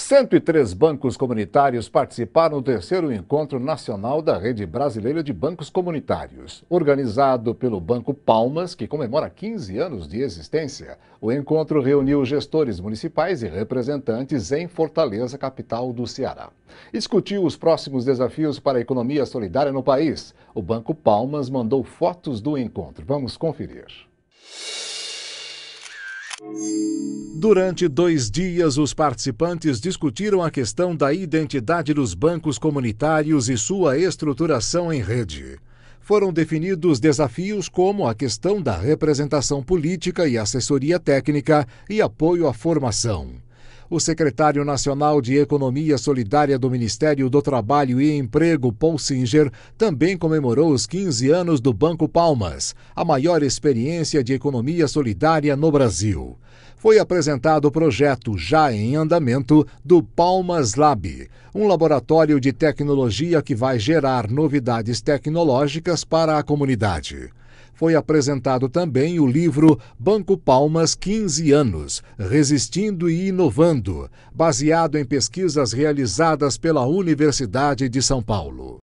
103 bancos comunitários participaram do terceiro encontro nacional da Rede Brasileira de Bancos Comunitários. Organizado pelo Banco Palmas, que comemora 15 anos de existência, o encontro reuniu gestores municipais e representantes em Fortaleza, capital do Ceará. Discutiu os próximos desafios para a economia solidária no país. O Banco Palmas mandou fotos do encontro. Vamos conferir. Música Durante dois dias, os participantes discutiram a questão da identidade dos bancos comunitários e sua estruturação em rede. Foram definidos desafios como a questão da representação política e assessoria técnica e apoio à formação o secretário nacional de Economia Solidária do Ministério do Trabalho e Emprego, Paul Singer, também comemorou os 15 anos do Banco Palmas, a maior experiência de economia solidária no Brasil. Foi apresentado o projeto, já em andamento, do Palmas Lab, um laboratório de tecnologia que vai gerar novidades tecnológicas para a comunidade foi apresentado também o livro Banco Palmas 15 anos, resistindo e inovando, baseado em pesquisas realizadas pela Universidade de São Paulo.